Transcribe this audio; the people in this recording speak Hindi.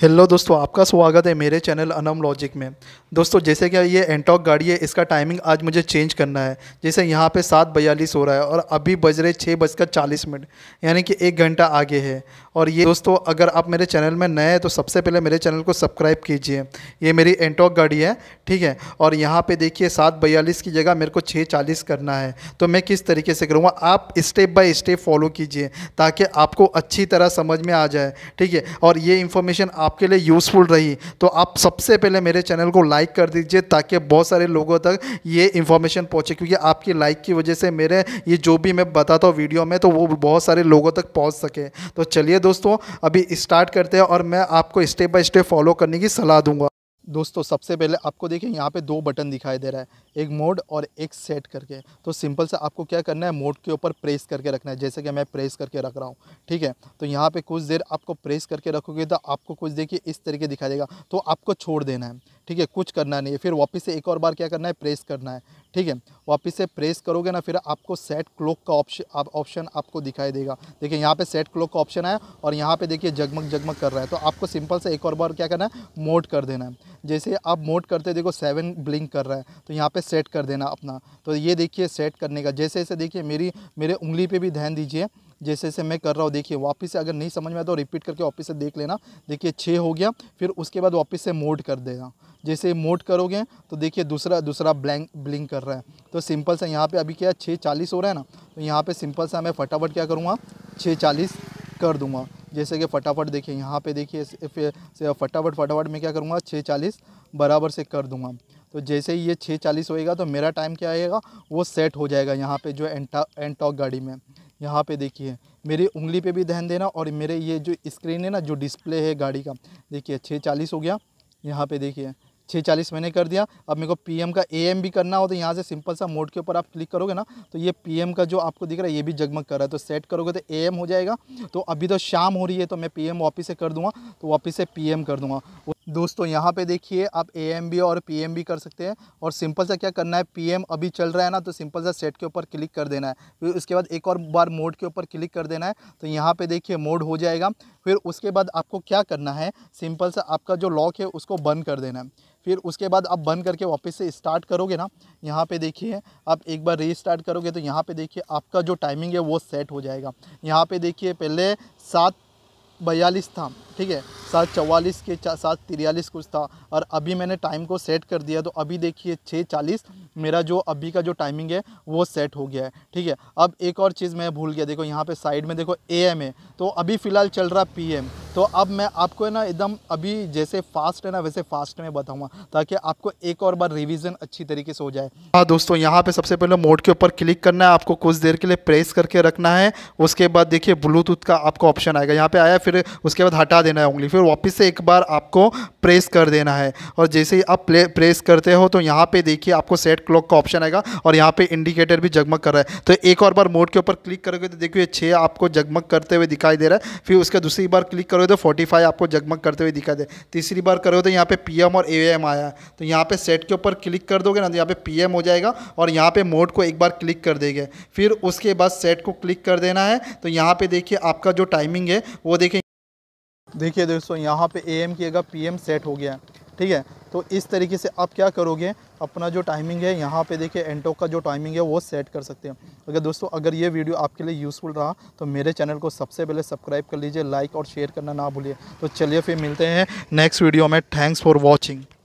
हेलो दोस्तों आपका स्वागत है मेरे चैनल अनम लॉजिक में दोस्तों जैसे कि ये एंटॉक गाड़ी है इसका टाइमिंग आज मुझे चेंज करना है जैसे यहाँ पे सात बयालीस हो रहा है और अभी बज रहे छः बजकर चालीस मिनट यानी कि एक घंटा आगे है और ये दोस्तों अगर आप मेरे चैनल में नए हैं तो सबसे पहले मेरे चैनल को सब्सक्राइब कीजिए ये मेरी एंटॉक गाड़ी है ठीक है और यहाँ पे देखिए सात बयालीस की जगह मेरे को छः चालीस करना है तो मैं किस तरीके से करूँगा आप स्टेप बाय स्टेप फॉलो कीजिए ताकि आपको अच्छी तरह समझ में आ जाए ठीक है और ये इन्फॉर्मेशन आपके लिए यूज़फुल रही तो आप सबसे पहले मेरे चैनल को लाइक कर दीजिए ताकि बहुत सारे लोगों तक ये इन्फॉर्मेशन पहुँचे क्योंकि आपकी लाइक की वजह से मेरे ये जो भी मैं बताता हूँ वीडियो में तो वो बहुत सारे लोगों तक पहुँच सके तो चलिए दोस्तों अभी स्टार्ट करते हैं और मैं आपको स्टेप बाय स्टेप फॉलो करने की सलाह दूंगा दोस्तों सबसे पहले आपको देखिए यहाँ पे दो बटन दिखाई दे रहा है एक मोड और एक सेट करके तो सिंपल से आपको क्या करना है मोड के ऊपर प्रेस करके रखना है जैसे कि मैं प्रेस करके रख रहा हूँ ठीक है तो यहाँ पे कुछ देर आपको प्रेस करके रखोगे तो आपको कुछ देखिए इस तरीके दिखाई देगा तो आपको छोड़ देना है ठीक है कुछ करना नहीं है फिर वापस से एक और बार क्या करना है प्रेस करना है ठीक है वापस से प्रेस करोगे ना फिर आपको सेट क्लॉक का ऑप्शन ऑप्शन आपको दिखाई देगा देखिए यहाँ पे सेट क्लॉक का ऑप्शन है और यहाँ पे देखिए जगमग जगमग कर रहा है तो आपको सिंपल से एक और बार क्या करना है मोड कर देना है जैसे आप मोड करते देखो सेवन ब्लिंक कर रहा है तो यहाँ पर सेट कर देना अपना तो ये देखिए सेट करने का जैसे जैसे देखिए मेरी मेरे उंगली पर भी ध्यान दीजिए जैसे जैसे मैं कर रहा हूँ देखिए वापस से अगर नहीं समझ में आता तो रिपीट करके वापस से देख लेना देखिए छः हो गया फिर उसके बाद वापस से मोड कर देना जैसे मोड करोगे तो देखिए दूसरा दूसरा ब्लैंक ब्लिंक कर रहा है तो सिंपल सा यहाँ पर अभी क्या छः चालीस हो रहा है ना तो यहाँ पर सिंपल सा मैं फटाफट क्या करूँगा छः चालीस कर दूँगा जैसे कि फटाफट देखिए यहाँ पे देखिए फटाफट फटाफट मैं क्या करूँगा छः चालीस बराबर से कर दूँगा तो जैसे ही ये छः चालीस होएगा तो मेरा टाइम क्या आएगा वो सेट हो जाएगा यहाँ पे जो एंटा एंटॉक गाड़ी में यहाँ पे देखिए मेरी उंगली पे भी ध्यान देना और मेरे ये जो स्क्रीन है ना जो डिस्प्ले है गाड़ी का देखिए छः चालीस हो गया यहाँ पे देखिए छः चालीस मैंने कर दिया अब मेरे को पीएम का एएम भी करना हो तो यहाँ से सिंपल सा मोड के ऊपर आप क्लिक करोगे ना तो ये पीएम का जो आपको दिख रहा है ये भी जगमग कर रहा है तो सेट करोगे तो एएम हो जाएगा तो अभी तो शाम हो रही है तो मैं पीएम वापस से कर दूँगा तो वापस से पीएम कर दूँगा दोस्तों यहाँ पे देखिए आप ए और पी कर सकते हैं और सिंपल सा क्या करना है पी अभी चल रहा है ना तो सिंपल सा सेट के ऊपर क्लिक कर देना है फिर उसके बाद एक और बार मोड के ऊपर क्लिक कर देना है तो यहाँ पे देखिए मोड हो जाएगा फिर उसके बाद आपको क्या करना है सिंपल सा आपका जो लॉक है उसको बंद कर देना है फिर उसके बाद आप बंद करके वापस से स्टार्ट करोगे ना यहाँ पे देखिए आप एक बार स्टार्ट करोगे तो यहाँ पे देखिए आपका जो टाइमिंग है वो सेट हो जाएगा यहाँ पे देखिए पहले सात बयालीस था ठीक है सात चौवालीस के सात तिरयालीस कुछ था और अभी मैंने टाइम को सेट कर दिया तो अभी देखिए छः चालीस मेरा जो अभी का जो टाइमिंग है वो सेट हो गया है ठीक है अब एक और चीज़ मैं भूल गया देखो यहाँ पे साइड में देखो ए एम है तो अभी फ़िलहाल चल रहा पी एम तो अब मैं आपको है ना एकदम अभी जैसे फास्ट है ना वैसे फास्ट में बताऊँगा ताकि आपको एक और बार रिविज़न अच्छी तरीके से हो जाए हाँ दोस्तों यहाँ पर सबसे पहले मोड के ऊपर क्लिक करना है आपको कुछ देर के लिए प्रेस करके रखना है उसके बाद देखिए ब्लूटूथ का आपको ऑप्शन आएगा यहाँ पर आया फिर उसके बाद हटा देना है उंगली फिर वापस से एक बार आपको प्रेस कर देना है और जैसे ही आप प्रेस करते हो तो यहाँ पे देखिए आपको सेट क्लॉक का ऑप्शन आएगा और यहाँ पे इंडिकेटर भी जगमग कर रहा है तो एक और बार मोड के ऊपर क्लिक करोगे तो देखिए छः आपको जगमग करते हुए दिखाई दे रहा है फिर उसके दूसरी बार क्लिक करोगे तो फोर्टी आपको जगमग करते हुए दिखाई दे तीसरी बार करोगे तो यहाँ पर पी और ए आया है तो यहाँ पे सेट के ऊपर क्लिक कर दोगे ना तो यहाँ पे पी हो जाएगा और यहाँ पे मोड को एक बार क्लिक कर देंगे फिर उसके बाद सेट को क्लिक कर देना है तो यहाँ पर देखिए आपका जो टाइमिंग है वो देखें देखिए दोस्तों यहाँ पे ए एम की जगह पी एम सेट हो गया है ठीक है तो इस तरीके से आप क्या करोगे अपना जो टाइमिंग है यहाँ पे देखिए एंटो का जो टाइमिंग है वो सेट कर सकते हैं अगर दोस्तों अगर ये वीडियो आपके लिए यूज़फुल रहा तो मेरे चैनल को सबसे पहले सब्सक्राइब कर लीजिए लाइक और शेयर करना ना भूलिए तो चलिए फिर मिलते हैं नेक्स्ट वीडियो में थैंक्स फॉर वॉचिंग